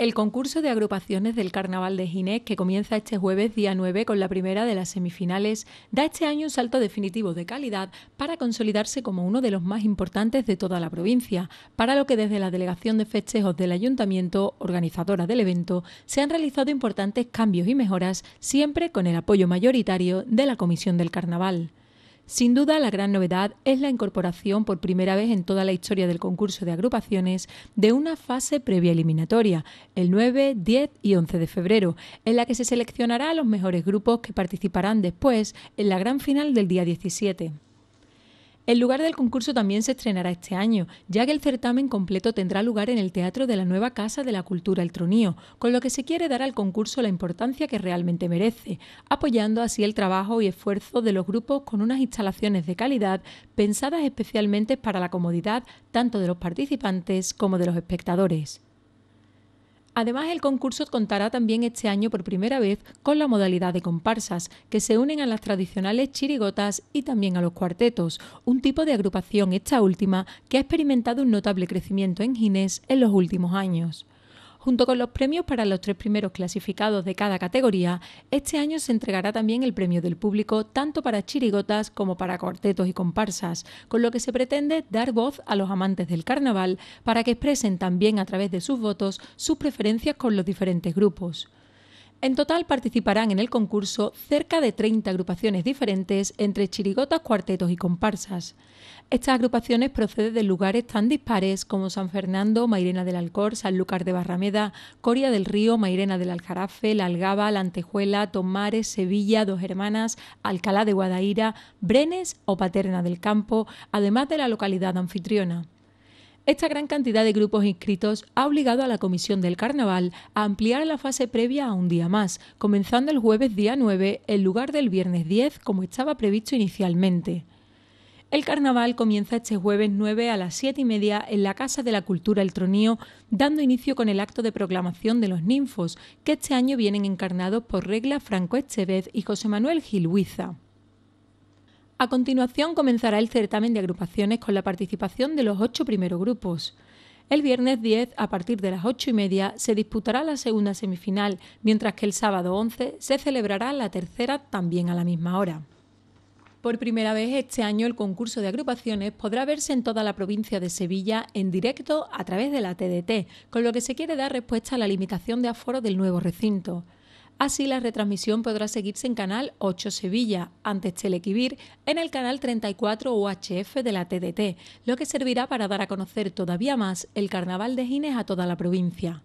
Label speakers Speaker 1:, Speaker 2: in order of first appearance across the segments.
Speaker 1: El concurso de agrupaciones del Carnaval de Ginés, que comienza este jueves día 9 con la primera de las semifinales, da este año un salto definitivo de calidad para consolidarse como uno de los más importantes de toda la provincia, para lo que desde la Delegación de Festejos del Ayuntamiento, organizadora del evento, se han realizado importantes cambios y mejoras, siempre con el apoyo mayoritario de la Comisión del Carnaval. Sin duda, la gran novedad es la incorporación por primera vez en toda la historia del concurso de agrupaciones de una fase previa eliminatoria, el 9, 10 y 11 de febrero, en la que se seleccionará a los mejores grupos que participarán después en la gran final del día 17. El lugar del concurso también se estrenará este año, ya que el certamen completo tendrá lugar en el Teatro de la Nueva Casa de la Cultura El Tronío, con lo que se quiere dar al concurso la importancia que realmente merece, apoyando así el trabajo y esfuerzo de los grupos con unas instalaciones de calidad pensadas especialmente para la comodidad tanto de los participantes como de los espectadores. Además, el concurso contará también este año por primera vez con la modalidad de comparsas, que se unen a las tradicionales chirigotas y también a los cuartetos, un tipo de agrupación esta última que ha experimentado un notable crecimiento en Ginés en los últimos años. Junto con los premios para los tres primeros clasificados de cada categoría, este año se entregará también el premio del público tanto para chirigotas como para cuartetos y comparsas, con lo que se pretende dar voz a los amantes del carnaval para que expresen también a través de sus votos sus preferencias con los diferentes grupos. En total participarán en el concurso cerca de 30 agrupaciones diferentes entre chirigotas, cuartetos y comparsas. Estas agrupaciones proceden de lugares tan dispares como San Fernando, Mairena del Alcor, Sanlúcar de Barrameda, Coria del Río, Mairena del Aljarafe, La Algaba, La Antejuela, Tomares, Sevilla, Dos Hermanas, Alcalá de Guadaira, Brenes o Paterna del Campo, además de la localidad anfitriona. Esta gran cantidad de grupos inscritos ha obligado a la Comisión del Carnaval a ampliar la fase previa a un día más, comenzando el jueves día 9 en lugar del viernes 10 como estaba previsto inicialmente. El carnaval comienza este jueves 9 a las 7 y media en la Casa de la Cultura El Tronío, dando inicio con el acto de proclamación de los ninfos, que este año vienen encarnados por Regla Franco Estevez y José Manuel Gilhuiza. A continuación comenzará el certamen de agrupaciones con la participación de los ocho primeros grupos. El viernes 10, a partir de las ocho y media, se disputará la segunda semifinal, mientras que el sábado 11 se celebrará la tercera también a la misma hora. Por primera vez este año el concurso de agrupaciones podrá verse en toda la provincia de Sevilla en directo a través de la TDT, con lo que se quiere dar respuesta a la limitación de aforo del nuevo recinto. Así la retransmisión podrá seguirse en Canal 8 Sevilla, antes Telequivir, en el canal 34 UHF de la TDT, lo que servirá para dar a conocer todavía más el Carnaval de Gines a toda la provincia.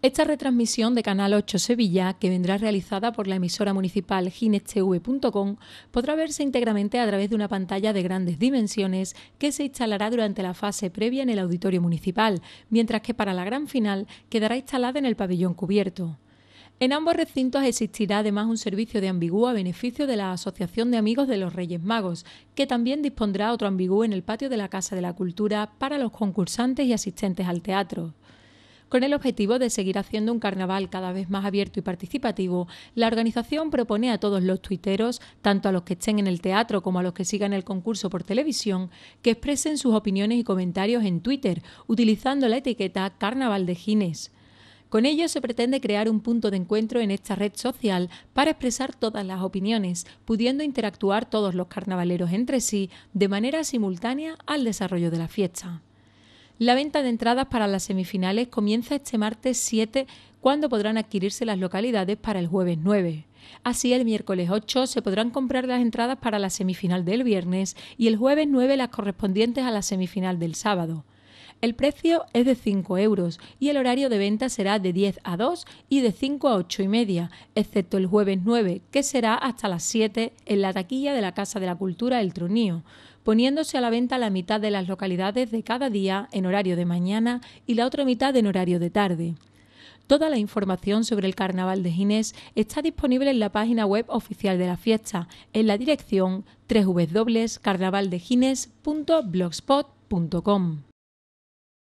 Speaker 1: Esta retransmisión de Canal 8 Sevilla, que vendrá realizada por la emisora municipal ginestv.com, podrá verse íntegramente a través de una pantalla de grandes dimensiones que se instalará durante la fase previa en el auditorio municipal, mientras que para la gran final quedará instalada en el pabellón cubierto. En ambos recintos existirá además un servicio de ambigú a beneficio de la Asociación de Amigos de los Reyes Magos, que también dispondrá otro ambigú en el patio de la Casa de la Cultura para los concursantes y asistentes al teatro. Con el objetivo de seguir haciendo un carnaval cada vez más abierto y participativo, la organización propone a todos los tuiteros, tanto a los que estén en el teatro como a los que sigan el concurso por televisión, que expresen sus opiniones y comentarios en Twitter, utilizando la etiqueta Carnaval de Gines. Con ello se pretende crear un punto de encuentro en esta red social para expresar todas las opiniones, pudiendo interactuar todos los carnavaleros entre sí de manera simultánea al desarrollo de la fiesta. La venta de entradas para las semifinales comienza este martes 7 cuando podrán adquirirse las localidades para el jueves 9. Así, el miércoles 8 se podrán comprar las entradas para la semifinal del viernes y el jueves 9 las correspondientes a la semifinal del sábado. El precio es de 5 euros y el horario de venta será de 10 a 2 y de 5 a 8 y media, excepto el jueves 9, que será hasta las 7 en la taquilla de la Casa de la Cultura El Tronío, poniéndose a la venta la mitad de las localidades de cada día en horario de mañana y la otra mitad en horario de tarde. Toda la información sobre el Carnaval de Ginés está disponible en la página web oficial de la fiesta, en la dirección www.carnavaldegines.blogspot.com.